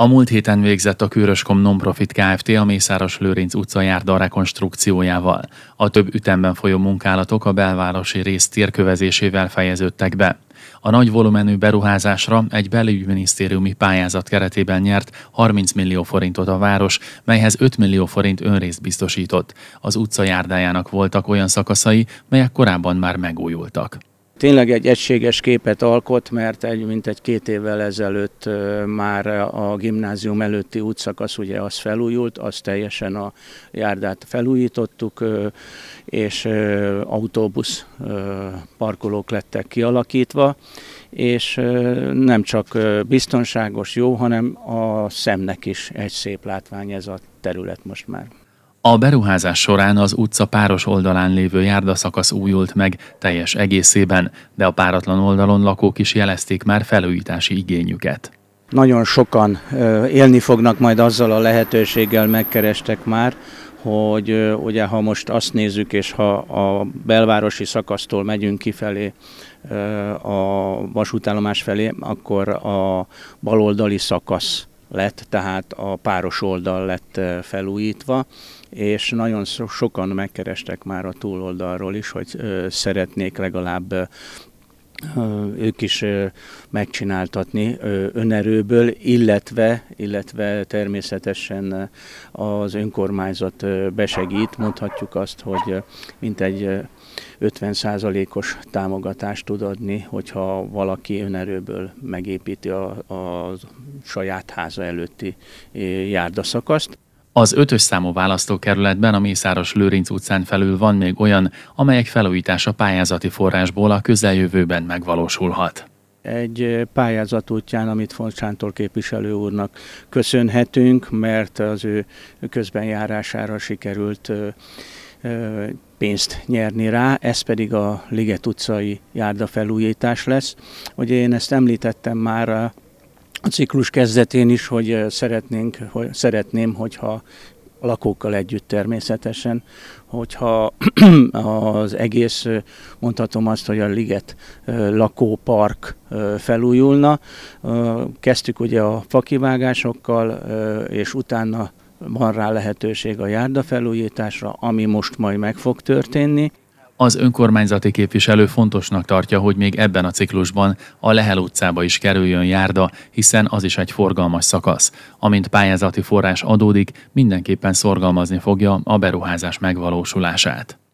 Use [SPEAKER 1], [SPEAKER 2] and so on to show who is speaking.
[SPEAKER 1] A múlt héten végzett a Kőröskom Nonprofit Kft. a Mészáros Lőrinc utca járda rekonstrukciójával. A több ütemben folyó munkálatok a belvárosi rész térkövezésével fejeződtek be. A nagy volumenű beruházásra egy belügyminisztériumi pályázat keretében nyert 30 millió forintot a város, melyhez 5 millió forint önrészt biztosított. Az utca járdájának voltak olyan szakaszai, melyek korábban már megújultak
[SPEAKER 2] tényleg egy egységes képet alkot, mert egy, mint egy két évvel ezelőtt már a gimnázium előtti útszakasz, ugye az felújult, az teljesen a járdát felújítottuk, és autóbusz parkolók lettek kialakítva, és nem csak biztonságos, jó, hanem a szemnek is egy szép látvány ez a terület most már.
[SPEAKER 1] A beruházás során az utca páros oldalán lévő járdaszakasz újult meg teljes egészében, de a páratlan oldalon lakók is jelezték már felújítási igényüket.
[SPEAKER 2] Nagyon sokan élni fognak majd azzal a lehetőséggel, megkerestek már, hogy ugye ha most azt nézzük, és ha a belvárosi szakasztól megyünk kifelé a vasútállomás felé, akkor a baloldali szakasz lett, tehát a páros oldal lett felújítva, és nagyon sokan megkerestek már a túloldalról is, hogy szeretnék legalább ők is megcsináltatni önerőből, illetve, illetve természetesen az önkormányzat besegít, mondhatjuk azt, hogy mint egy 50%-os támogatást tud adni, hogyha valaki önerőből megépíti a, a saját
[SPEAKER 1] háza előtti járdaszakaszt. Az ötös számú választókerületben a Mészáros Lőrinc utcán felül van még olyan, amelyek felújítása pályázati forrásból a közeljövőben megvalósulhat
[SPEAKER 2] egy pályázat útján, amit von képviselő úrnak köszönhetünk, mert az ő közbenjárására sikerült pénzt nyerni rá, ez pedig a Liget utcai járda felújítás lesz. Ugye én ezt említettem már a ciklus kezdetén is, hogy szeretnénk, hogy szeretném, hogyha a lakókkal együtt természetesen, hogyha az egész, mondhatom azt, hogy a Liget lakópark felújulna. Kezdtük ugye a fakivágásokkal, és utána van rá lehetőség a járda felújításra, ami most majd meg fog történni.
[SPEAKER 1] Az önkormányzati képviselő fontosnak tartja, hogy még ebben a ciklusban a Lehel utcába is kerüljön járda, hiszen az is egy forgalmas szakasz. Amint pályázati forrás adódik, mindenképpen szorgalmazni fogja a beruházás megvalósulását.